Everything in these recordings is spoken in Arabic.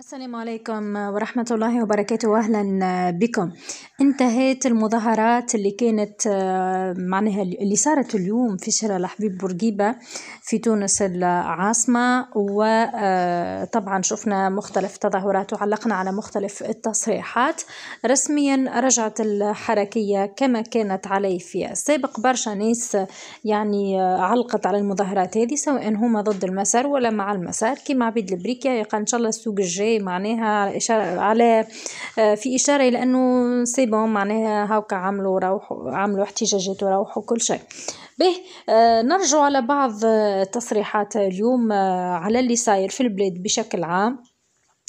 السلام عليكم ورحمة الله وبركاته وأهلا بكم انتهت المظاهرات اللي كانت آه، معناها اللي صارت اليوم في شارع الحبيب بورقيبة في تونس العاصمة وطبعا آه، شفنا مختلف تظاهرات وعلقنا على مختلف التصريحات رسميا رجعت الحركية كما كانت عليه في السابق برشا ناس يعني آه، علقت على المظاهرات هذه سواء هما ضد المسار ولا مع المسار كما عبيد البريكيا يقال إن شاء الله السوق الجاي اوكي معناها إشارة على آه، في إشارة إلى أنه سي معناها هاوكا عملوا روحوا عملوا احتجاجات وروحوا كل شيء به آه، نرجع على بعض آه، تصريحات اليوم على اللي صاير في البلاد بشكل عام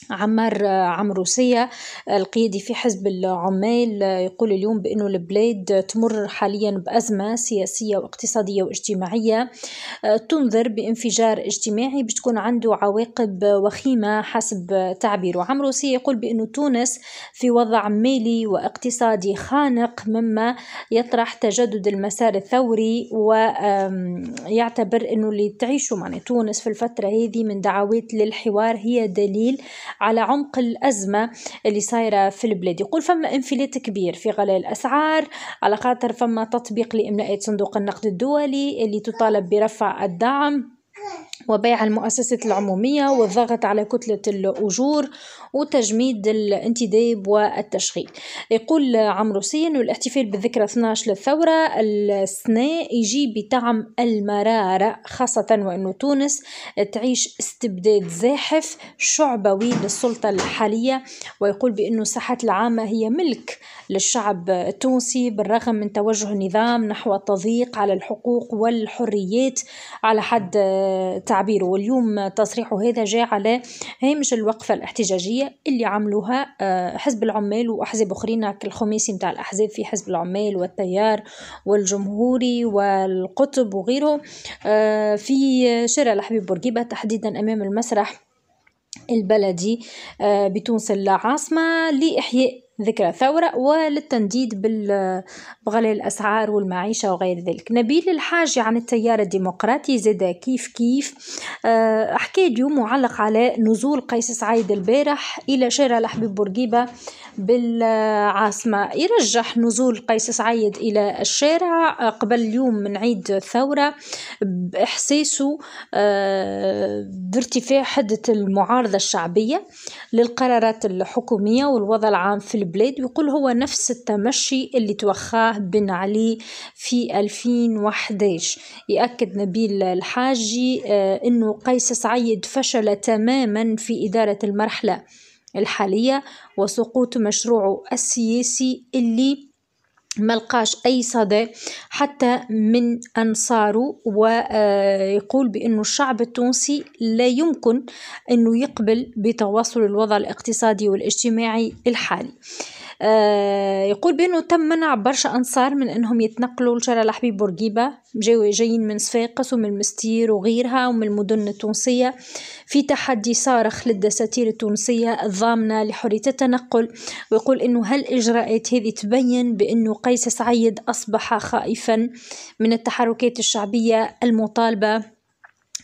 عمار عمروسية القيادي في حزب العمال يقول اليوم بأنه البلاد تمر حاليا بأزمة سياسية واقتصادية واجتماعية تنظر بانفجار اجتماعي بتكون تكون عنده عواقب وخيمة حسب تعبيره عمروسية يقول بأنه تونس في وضع مالي واقتصادي خانق مما يطرح تجدد المسار الثوري ويعتبر أنه اللي تعيشه معنى تونس في الفترة هذه من دعوات للحوار هي دليل على عمق الأزمة اللي صايرة في البلاد يقول فما انفلات كبير في غلاء الأسعار على خاطر فما تطبيق لإملاءات صندوق النقد الدولي اللي تطالب برفع الدعم وبيع المؤسسة العمومية والضغط على كتلة الأجور وتجميد الانتداب والتشغيل يقول عمرو سين الاحتفال بالذكرى 12 للثورة السناء يجي بطعم المرارة خاصة وأن تونس تعيش استبداد زاحف شعبوي للسلطة الحالية ويقول بأن الساحة العامة هي ملك للشعب التونسي بالرغم من توجه النظام نحو التضييق على الحقوق والحريات على حد تعبيره واليوم تصريحه هذا جاء على هامش الوقفة الاحتجاجية اللي عملوها آه، حزب العمال وأحزاب أخرين كالخميسي متاع الأحزاب في حزب العمال والتيار والجمهوري والقطب وغيره آه، في شارع الحبيب بورقيبة تحديدا أمام المسرح البلدي آه، بتونس العاصمة لإحياء ذكرى ثورة وللتنديد بغلاء الأسعار والمعيشة وغير ذلك نبيل الحاج عن التيار الديمقراطي زاد كيف كيف آه، حكى اليوم معلق على نزول قيس سعيد البارح إلى شارع الحبيب بورقيبة بالعاصمة يرجح نزول قيس سعيد إلى الشارع قبل اليوم من عيد الثورة بإحساسه آه، بارتفاع حدة المعارضة الشعبية للقرارات الحكومية والوضع العام في البلاد ويقول هو نفس التمشي اللي توخاه بن علي في 2011 يأكد نبيل الحاجي آه، أنه قيس سعيد فشل تماما في إدارة المرحلة الحالية وسقوط مشروعه السياسي اللي ملقاش أي صدى حتى من أنصاره آه، ويقول بأن الشعب التونسي لا يمكن أنه يقبل بتواصل الوضع الاقتصادي والاجتماعي الحالي آه، يقول بأنه تم منع برشا أنصار من أنهم يتنقلوا لشارع الحبيب بورقيبة جايين من صفاقس ومن المستير وغيرها ومن المدن التونسية في تحدي صارخ للدساتير التونسية الضامنة لحرية التنقل ويقول أنه هالإجراءات هذه تبين بأنه قيس سعيد أصبح خائفا من التحركات الشعبية المطالبة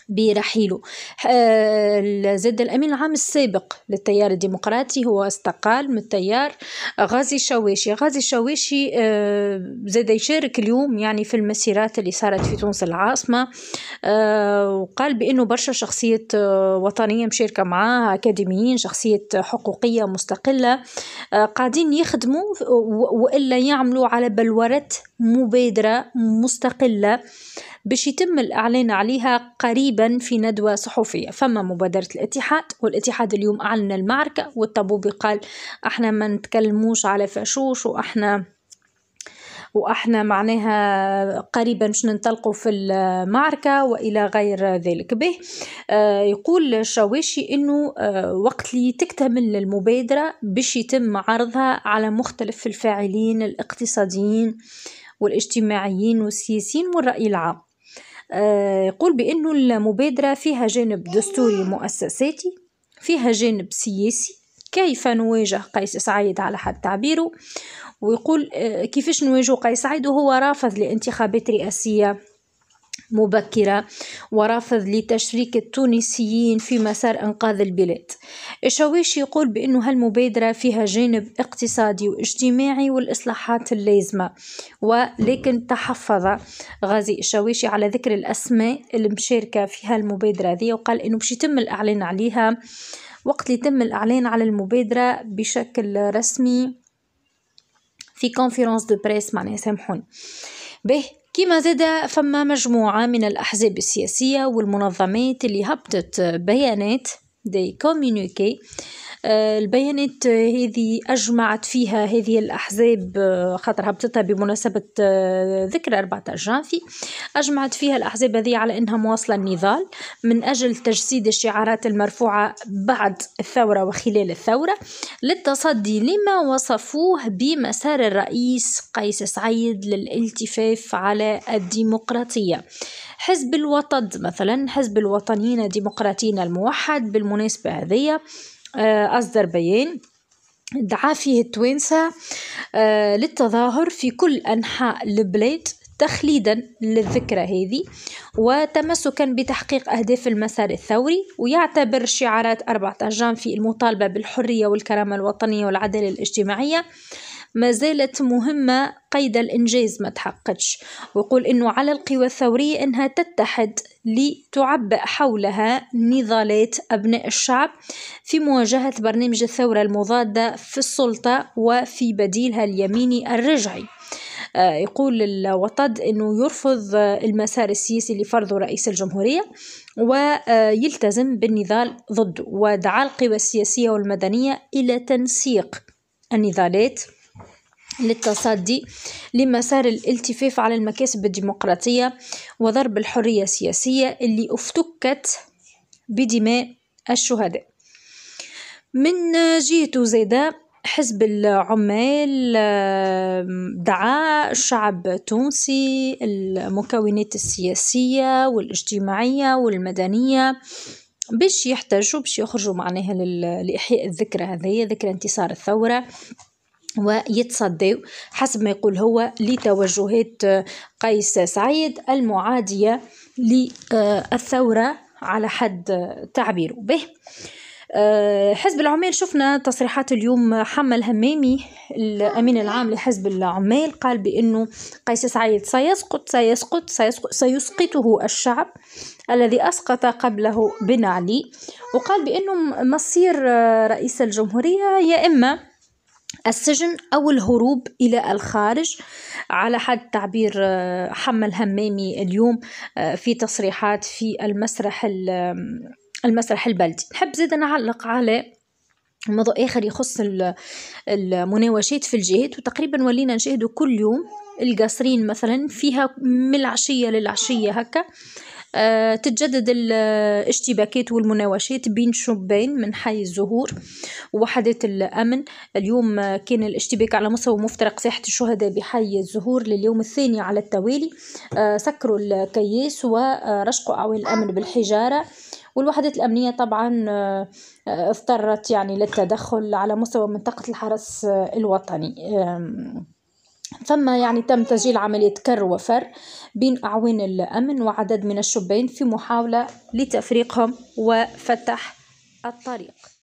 برحيله آه، زاد الأمين العام السابق للتيار الديمقراطي هو استقال من التيار غازي الشواشي غازي شواشي آه، زاد يشارك اليوم يعني في المسيرات اللي صارت في تونس العاصمة آه، وقال بأنه برشا شخصية وطنية مشاركة معاه أكاديميين شخصية حقوقية مستقلة قاعدين يخدموا وإلا يعملوا على بلورة مبادرة مستقلة باش يتم الإعلان عليها قريبا في ندوة صحفية فما مبادرة الاتحاد والاتحاد اليوم أعلن المعركة والطبوبي قال احنا ما نتكلموش على فاشوش واحنا واحنا معناها قريبا باش ننطلقوا في المعركه والى غير ذلك به آه، يقول الشواشي انه آه، وقت اللي تكتمل المبادره باش يتم عرضها على مختلف الفاعلين الاقتصاديين والاجتماعيين والسياسيين والراي العام آه، يقول بأنه المبادرة فيها جانب دستوري مؤسساتي فيها جانب سياسي كيف نواجه قيس سعيد على حد تعبيره ويقول آه، كيفاش نواجه قيس سعيد وهو رافض لانتخابات رئاسية مبكرة ورافض لتشريك التونسيين في مسار إنقاذ البلاد الشويش يقول بأنه هالمبادرة فيها جانب اقتصادي واجتماعي والإصلاحات اللازمة ولكن تحفظ غازي الشويشي على ذكر الأسماء المشاركة في هالمبادرة ذي وقال أنه باش يتم الإعلان عليها وقت اللي الإعلان على المبادرة بشكل رسمي في كونفيرونس دو بريس معناها سامحوني به كما زاد فما مجموعة من الأحزاب السياسية والمنظمات اللي هبطت بيانات دي كوميونيكي آه، البيانات هذه أجمعت فيها هذه الأحزاب آه، خاطر هبطتها بمناسبة آه، ذكرى 14 جانفي أجمعت فيها الأحزاب هذه على أنها مواصلة النضال من أجل تجسيد الشعارات المرفوعة بعد الثورة وخلال الثورة للتصدي لما وصفوه بمسار الرئيس قيس سعيد للالتفاف على الديمقراطية حزب الوطد مثلا حزب الوطنيين الديمقراطيين الموحد بالمناسبة هذه آه، أصدر بيان دعا فيه التوانسة آه، للتظاهر في كل أنحاء البلاد تخليدا للذكرى هذه وتمسكا بتحقيق أهداف المسار الثوري ويعتبر شعارات 14 في المطالبة بالحرية والكرامة الوطنية والعدالة الاجتماعية ما زالت مهمة قيد الإنجاز ما تحققش ويقول أنه على القوى الثورية أنها تتحد لتعبئ حولها نضالات أبناء الشعب في مواجهة برنامج الثورة المضادة في السلطة وفي بديلها اليميني الرجعي آه، يقول الوطد أنه يرفض المسار السياسي اللي رئيس الجمهورية ويلتزم بالنضال ضده ودعا القوى السياسية والمدنية إلى تنسيق النضالات للتصدي لمسار الالتفاف على المكاسب الديمقراطية وضرب الحرية السياسية اللي افتكت بدماء الشهداء من جهته زيدا حزب العمال دعا الشعب التونسي المكونات السياسية والاجتماعية والمدنية باش يحتاجوا باش يخرجوا معناها لإحياء الذكرى هذه ذكرى انتصار الثورة ويتصدوا حسب ما يقول هو لتوجهات آه، قيس سعيد المعادية للثورة على حد تعبيره به آه، حزب العمال شفنا تصريحات اليوم حمل همامي الامين العام لحزب العمال قال بانه قيس سعيد سيسقط سيسقط, سيسقط سيسقطه الشعب الذي اسقط قبله بن علي وقال بانه مصير آه، رئيس الجمهوريه يا اما السجن أو الهروب إلى الخارج على حد تعبير آه، حمل همامي اليوم آه، في تصريحات في المسرح المسرح البلدي نحب زيد نعلق على موضوع آخر يخص المناوشات في الجهات وتقريبا ولينا نشاهده كل يوم القصرين مثلا فيها من العشية للعشية هكا آه آه، تتجدد الاشتباكات والمناوشات بين شبين من حي الزهور ووحدات الأمن اليوم كان الاشتباك على مستوى مفترق ساحة الشهداء بحي الزهور لليوم الثاني على التوالي آه، سكروا الكياس ورشقوا أعوان الأمن بالحجارة والوحدات الأمنية طبعا آه، اضطرت يعني للتدخل على مستوى منطقة الحرس الوطني ثم يعني تم تسجيل عملية كر وفر بين أعوان الأمن وعدد من الشبان في محاولة لتفريقهم وفتح الطريق